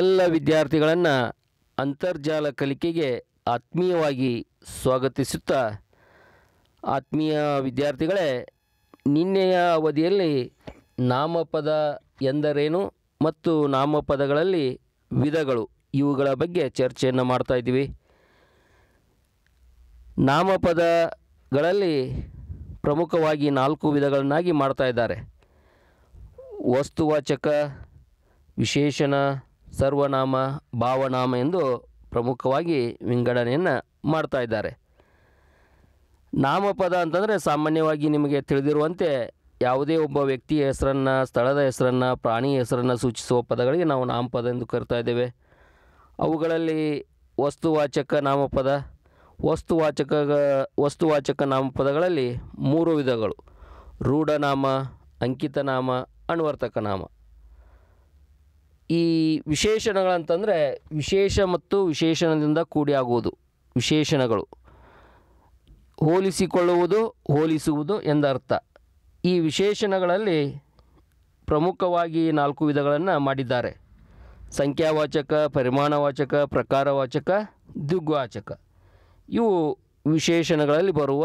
ಎಲ್ಲ ವಿದ್ಯಾರ್ಥಿಗಳನ್ನು ಅಂತರ್ಜಾಲ ಕಲಿಕೆಗೆ ಆತ್ಮೀಯವಾಗಿ ಸ್ವಾಗತಿಸುತ್ತಾ ಆತ್ಮೀಯ ವಿದ್ಯಾರ್ಥಿಗಳೇ ನಿನ್ನೆಯ ಅವಧಿಯಲ್ಲಿ ನಾಮಪದ ಎಂದರೇನು ಮತ್ತು ನಾಮಪದಗಳಲ್ಲಿ ವಿಧಗಳು ಇವುಗಳ ಬಗ್ಗೆ ಚರ್ಚೆಯನ್ನು ಮಾಡ್ತಾ ಇದ್ದೀವಿ ನಾಮಪದಗಳಲ್ಲಿ ಪ್ರಮುಖವಾಗಿ ನಾಲ್ಕು ವಿಧಗಳನ್ನಾಗಿ ಮಾಡ್ತಾ ಇದ್ದಾರೆ ವಸ್ತುವಾಚಕ ವಿಶೇಷಣ ಸರ್ವನಾಮ ಭಾವನಾಮ ಎಂದು ಪ್ರಮುಖವಾಗಿ ವಿಂಗಡಣೆಯನ್ನು ಮಾಡ್ತಾ ಇದ್ದಾರೆ ನಾಮಪದ ಅಂತಂದರೆ ಸಾಮಾನ್ಯವಾಗಿ ನಿಮಗೆ ತಿಳಿದಿರುವಂತೆ ಯಾವುದೇ ಒಬ್ಬ ವ್ಯಕ್ತಿಯ ಹೆಸರನ್ನು ಸ್ಥಳದ ಹೆಸರನ್ನು ಪ್ರಾಣಿ ಹೆಸರನ್ನು ಸೂಚಿಸುವ ಪದಗಳಿಗೆ ನಾವು ನಾಮಪದ ಎಂದು ಕರಿತಾ ಇದ್ದೇವೆ ಅವುಗಳಲ್ಲಿ ವಸ್ತುವಾಚಕ ನಾಮಪದ ವಸ್ತುವಾಚಕ ವಸ್ತುವಾಚಕ ನಾಮಪದಗಳಲ್ಲಿ ಮೂರು ವಿಧಗಳು ರೂಢನಾಮ ಅಂಕಿತನಾಮ ಅಣ್ವರ್ತಕ ನಾಮ ಈ ವಿಶೇಷಣಗಳಂತಂದರೆ ವಿಶೇಷ ಮತ್ತು ವಿಶೇಷಣದಿಂದ ಕೂಡಿಯಾಗುವುದು ವಿಶೇಷಣಗಳು ಹೋಲಿಸಿಕೊಳ್ಳುವುದು ಹೋಲಿಸುವುದು ಎಂದರ್ಥ ಈ ವಿಶೇಷಣಗಳಲ್ಲಿ ಪ್ರಮುಖವಾಗಿ ನಾಲ್ಕು ವಿಧಗಳನ್ನು ಮಾಡಿದ್ದಾರೆ ಸಂಖ್ಯಾವಾಚಕ ಪರಿಮಾಣವಾಚಕ ಪ್ರಕಾರವಾಚಕ ದಿಗ್ವಾಚಕ ಇವು ವಿಶೇಷಣಗಳಲ್ಲಿ ಬರುವ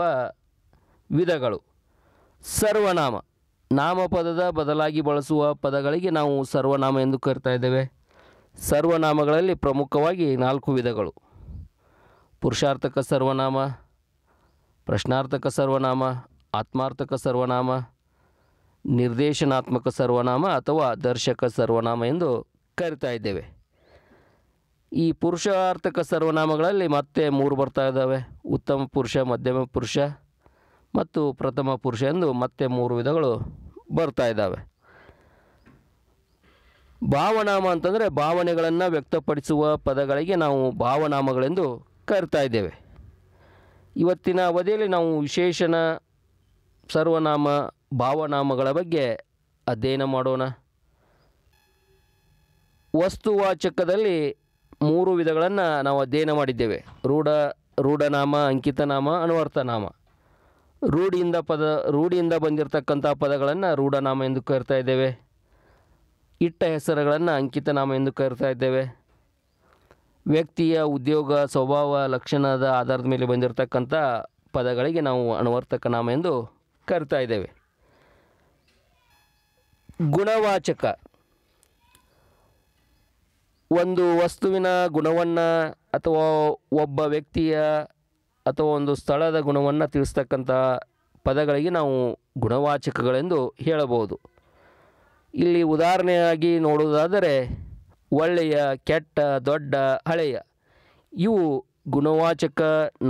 ವಿಧಗಳು ಸರ್ವನಾಮ ನಾಮಪದದ ಬದಲಾಗಿ ಬಳಸುವ ಪದಗಳಿಗೆ ನಾವು ಸರ್ವನಾಮ ಎಂದು ಕರಿತಾ ಇದ್ದೇವೆ ಸರ್ವನಾಮಗಳಲ್ಲಿ ಪ್ರಮುಖವಾಗಿ ನಾಲ್ಕು ವಿಧಗಳು ಪುರುಷಾರ್ಥಕ ಸರ್ವನಾಮ ಪ್ರಶ್ನಾರ್ಥಕ ಸರ್ವನಾಮ ಆತ್ಮಾರ್ಥಕ ಸರ್ವನಾಮ ನಿರ್ದೇಶನಾತ್ಮಕ ಸರ್ವನಾಮ ಅಥವಾ ದರ್ಶಕ ಸರ್ವನಾಮ ಎಂದು ಕರಿತಾ ಇದ್ದೇವೆ ಈ ಪುರುಷಾರ್ಥಕ ಸರ್ವನಾಮಗಳಲ್ಲಿ ಮತ್ತೆ ಮೂರು ಬರ್ತಾ ಇದ್ದಾವೆ ಉತ್ತಮ ಪುರುಷ ಮಧ್ಯಮ ಪುರುಷ ಮತ್ತು ಪ್ರಥಮ ಪುರುಷ ಎಂದು ಮತ್ತೆ ಮೂರು ವಿಧಗಳು ಬರ್ತಾ ಇದ್ದಾವೆ ಭಾವನಾಮ ಅಂತಂದರೆ ಭಾವನೆಗಳನ್ನು ವ್ಯಕ್ತಪಡಿಸುವ ಪದಗಳಿಗೆ ನಾವು ಭಾವನಾಮಗಳೆಂದು ಕರಿತಾ ಇದ್ದೇವೆ ಇವತ್ತಿನ ಅವಧಿಯಲ್ಲಿ ನಾವು ವಿಶೇಷಣ ಸರ್ವನಾಮ ಭಾವನಾಮಗಳ ಬಗ್ಗೆ ಅಧ್ಯಯನ ಮಾಡೋಣ ವಸ್ತುವಾಚಕದಲ್ಲಿ ಮೂರು ವಿಧಗಳನ್ನು ನಾವು ಅಧ್ಯಯನ ಮಾಡಿದ್ದೇವೆ ರೂಢ ರೂಢನಾಮ ಅಂಕಿತನಾಮ ಅನುವರ್ತನಾಮ ರೂಢಿಯಿಂದ ಪದ ರೂಢಿಯಿಂದ ಬಂದಿರತಕ್ಕಂಥ ಪದಗಳನ್ನು ರೂಢನಾಮ ಎಂದು ಕರಿತಾ ಇದ್ದೇವೆ ಇಟ್ಟ ಹೆಸರುಗಳನ್ನು ಅಂಕಿತನಾಮ ಎಂದು ಕರಿತಾ ಇದ್ದೇವೆ ವ್ಯಕ್ತಿಯ ಉದ್ಯೋಗ ಸ್ವಭಾವ ಲಕ್ಷಣದ ಆಧಾರದ ಮೇಲೆ ಬಂದಿರತಕ್ಕಂಥ ಪದಗಳಿಗೆ ನಾವು ಅನುವರ್ತಕ ನಾಮ ಎಂದು ಕರಿತಾ ಇದ್ದೇವೆ ಗುಣವಾಚಕ ಒಂದು ವಸ್ತುವಿನ ಗುಣವನ್ನು ಅಥವಾ ಒಬ್ಬ ವ್ಯಕ್ತಿಯ ಅಥವಾ ಒಂದು ಸ್ಥಳದ ಗುಣವನ್ನು ತಿಳಿಸ್ತಕ್ಕಂಥ ಪದಗಳಿಗೆ ನಾವು ಗುಣವಾಚಕಗಳೆಂದು ಹೇಳಬಹುದು ಇಲ್ಲಿ ಉದಾಹರಣೆಯಾಗಿ ನೋಡುವುದಾದರೆ ಒಳ್ಳೆಯ ಕೆಟ್ಟ ದೊಡ್ಡ ಹಳೆಯ ಇವು ಗುಣವಾಚಕ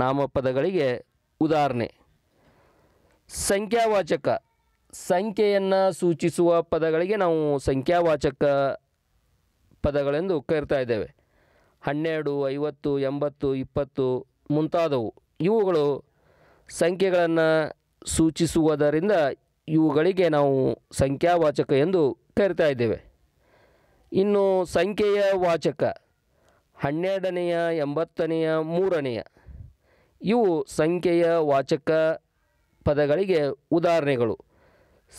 ನಾಮಪದಗಳಿಗೆ ಉದಾಹರಣೆ ಸಂಖ್ಯಾವಾಚಕ ಸಂಖ್ಯೆಯನ್ನು ಸೂಚಿಸುವ ಪದಗಳಿಗೆ ನಾವು ಸಂಖ್ಯಾವಾಚಕ ಪದಗಳೆಂದು ಕರಿತಾ ಇದ್ದೇವೆ ಹನ್ನೆರಡು ಐವತ್ತು ಎಂಬತ್ತು ಇಪ್ಪತ್ತು ಮುಂತಾದವು ಇವುಗಳು ಸಂಖ್ಯೆಗಳನ್ನು ಸೂಚಿಸುವುದರಿಂದ ಇವುಗಳಿಗೆ ನಾವು ಸಂಖ್ಯಾವಾಚಕ ಎಂದು ಕರಿತಾ ಇದ್ದೇವೆ ಇನ್ನು ಸಂಖ್ಯೆಯ ವಾಚಕ ಹನ್ನೆರಡನೆಯ ಎಂಬತ್ತನೆಯ ಮೂರನೆಯ ಇವು ಸಂಖ್ಯೆಯ ವಾಚಕ ಪದಗಳಿಗೆ ಉದಾಹರಣೆಗಳು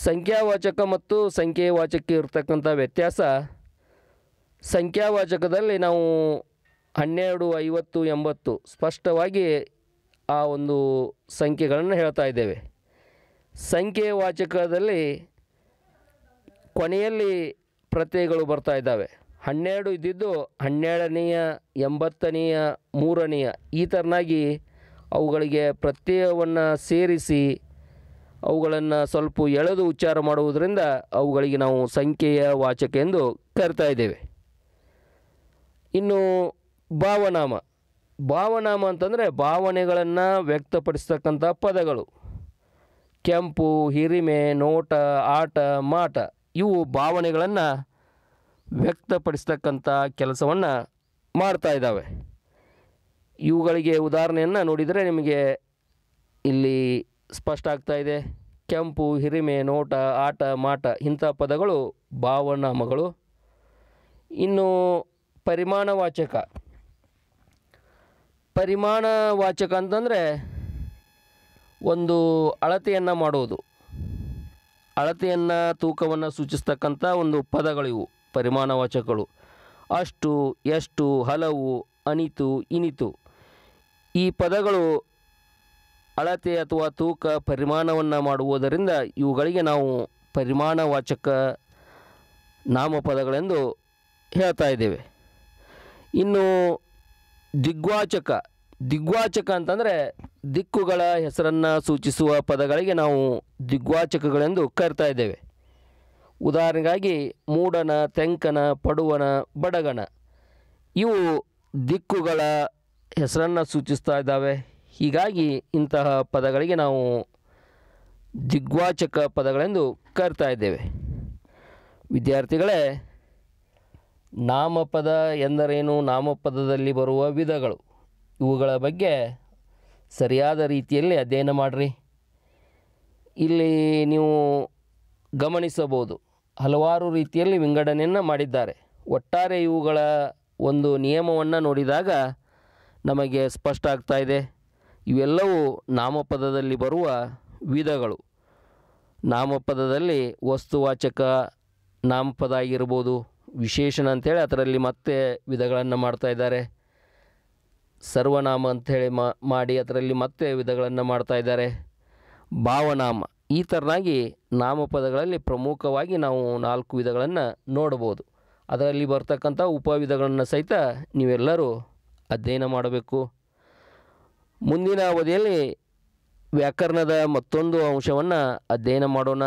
ಸಂಖ್ಯಾವಾಚಕ ಮತ್ತು ವಾಚಕ ಇರತಕ್ಕಂಥ ವ್ಯತ್ಯಾಸ ಸಂಖ್ಯಾವಾಚಕದಲ್ಲಿ ನಾವು ಹನ್ನೆರಡು ಐವತ್ತು ಎಂಬತ್ತು ಸ್ಪಷ್ಟವಾಗಿ ಆ ಒಂದು ಸಂಖ್ಯೆಗಳನ್ನು ಹೇಳ್ತಾ ಇದ್ದೇವೆ ಸಂಖ್ಯೆ ವಾಚಕದಲ್ಲಿ ಕೊನೆಯಲ್ಲಿ ಪ್ರತ್ಯಯಗಳು ಬರ್ತಾ ಇದ್ದಾವೆ ಹನ್ನೆರಡು ಇದ್ದಿದ್ದು ಹನ್ನೆರಡನೆಯ ಎಂಬತ್ತನೆಯ ಮೂರನೆಯ ಈ ಥರನಾಗಿ ಅವುಗಳಿಗೆ ಪ್ರತ್ಯಯವನ್ನು ಸೇರಿಸಿ ಅವುಗಳನ್ನು ಸ್ವಲ್ಪ ಎಳೆದು ಉಚ್ಚಾರ ಮಾಡುವುದರಿಂದ ಅವುಗಳಿಗೆ ನಾವು ಸಂಖ್ಯೆಯ ವಾಚಕ ಎಂದು ಕರಿತಾ ಇದ್ದೇವೆ ಇನ್ನು ಭಾವನಾಮ ಭಾವನಾಮ ಅಂತಂದರೆ ಭಾವನೆಗಳನ್ನು ವ್ಯಕ್ತಪಡಿಸ್ತಕ್ಕಂಥ ಪದಗಳು ಕೆಂಪು ಹಿರಿಮೆ ನೋಟ ಆಟ ಮಾಟ ಇವು ಭಾವನೆಗಳನ್ನು ವ್ಯಕ್ತಪಡಿಸ್ತಕ್ಕಂಥ ಕೆಲಸವನ್ನು ಮಾಡ್ತಾ ಇದ್ದಾವೆ ಇವುಗಳಿಗೆ ಉದಾಹರಣೆಯನ್ನು ನೋಡಿದರೆ ನಿಮಗೆ ಇಲ್ಲಿ ಸ್ಪಷ್ಟ ಆಗ್ತಾ ಇದೆ ಕೆಂಪು ಹಿರಿಮೆ ನೋಟ ಆಟ ಮಾಟ ಇಂಥ ಪದಗಳು ಭಾವನಾಮಗಳು ಇನ್ನು ಪರಿಮಾಣವಾಚಕ ಪರಿಮಾಣ ವಾಚಕ ಅಂತಂದರೆ ಒಂದು ಅಳತೆಯನ್ನು ಮಾಡುವುದು ಅಳತೆಯನ್ನು ತೂಕವನ್ನು ಸೂಚಿಸ್ತಕ್ಕಂಥ ಒಂದು ಪದಗಳಿವು ಪರಿಮಾಣ ವಾಚಕಗಳು ಅಷ್ಟು ಎಷ್ಟು ಹಲವು ಅನಿತು ಇನಿತು ಈ ಪದಗಳು ಅಳತೆ ಅಥವಾ ತೂಕ ಪರಿಮಾಣವನ್ನು ಮಾಡುವುದರಿಂದ ಇವುಗಳಿಗೆ ನಾವು ಪರಿಮಾಣ ವಾಚಕ ನಾಮಪದಗಳೆಂದು ಹೇಳ್ತಾ ಇದ್ದೇವೆ ಇನ್ನು ದಿಗ್ವಾಚಕ ದಿಗ್ವಾಚಕ ಅಂತಂದರೆ ದಿಕ್ಕುಗಳ ಹೆಸರನ್ನು ಸೂಚಿಸುವ ಪದಗಳಿಗೆ ನಾವು ದಿಗ್ವಾಚಕಗಳೆಂದು ಕರಿತಾ ಇದ್ದೇವೆ ಉದಾಹರಣೆಗಾಗಿ ಮೂಡನ ತೆಂಕನ ಪಡುವನ ಬಡಗಣ ಇವು ದಿಕ್ಕುಗಳ ಹೆಸರನ್ನು ಸೂಚಿಸ್ತಾ ಇದ್ದಾವೆ ಹೀಗಾಗಿ ಇಂತಹ ಪದಗಳಿಗೆ ನಾವು ದಿಗ್ವಾಚಕ ಪದಗಳೆಂದು ಕರಿತಾ ಇದ್ದೇವೆ ವಿದ್ಯಾರ್ಥಿಗಳೇ ನಾಮಪದ ಎಂದರೇನು ನಾಮಪದದಲ್ಲಿ ಬರುವ ವಿಧಗಳು ಇವುಗಳ ಬಗ್ಗೆ ಸರಿಯಾದ ರೀತಿಯಲ್ಲಿ ಅಧ್ಯಯನ ಮಾಡಿರಿ ಇಲ್ಲಿ ನೀವು ಗಮನಿಸಬಹುದು ಹಲವಾರು ರೀತಿಯಲ್ಲಿ ವಿಂಗಡಣೆಯನ್ನು ಮಾಡಿದ್ದಾರೆ ಒಟ್ಟಾರೆ ಇವುಗಳ ಒಂದು ನಿಯಮವನ್ನು ನೋಡಿದಾಗ ನಮಗೆ ಸ್ಪಷ್ಟ ಆಗ್ತಾ ಇದೆ ಇವೆಲ್ಲವೂ ನಾಮಪದದಲ್ಲಿ ಬರುವ ವಿಧಗಳು ನಾಮಪದದಲ್ಲಿ ವಸ್ತುವಾಚಕ ನಾಮಪದ ಆಗಿರ್ಬೋದು ವಿಶೇಷಣ ಅಂಥೇಳಿ ಅದರಲ್ಲಿ ಮತ್ತೆ ವಿಧಗಳನ್ನು ಮಾಡ್ತಾ ಇದ್ದಾರೆ ಸರ್ವನಾಮ ಅಂಥೇಳಿ ಮಾಡಿ ಅದರಲ್ಲಿ ಮತ್ತೆ ವಿಧಗಳನ್ನು ಮಾಡ್ತಾ ಇದ್ದಾರೆ ಭಾವನಾಮ ಈ ಥರನಾಗಿ ನಾಮಪದಗಳಲ್ಲಿ ಪ್ರಮುಖವಾಗಿ ನಾವು ನಾಲ್ಕು ವಿಧಗಳನ್ನು ನೋಡ್ಬೋದು ಅದರಲ್ಲಿ ಬರ್ತಕ್ಕಂಥ ಉಪವಿಧಗಳನ್ನು ಸಹಿತ ನೀವೆಲ್ಲರೂ ಅಧ್ಯಯನ ಮಾಡಬೇಕು ಮುಂದಿನ ಅವಧಿಯಲ್ಲಿ ವ್ಯಾಕರಣದ ಮತ್ತೊಂದು ಅಂಶವನ್ನು ಅಧ್ಯಯನ ಮಾಡೋಣ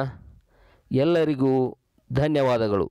ಎಲ್ಲರಿಗೂ ಧನ್ಯವಾದಗಳು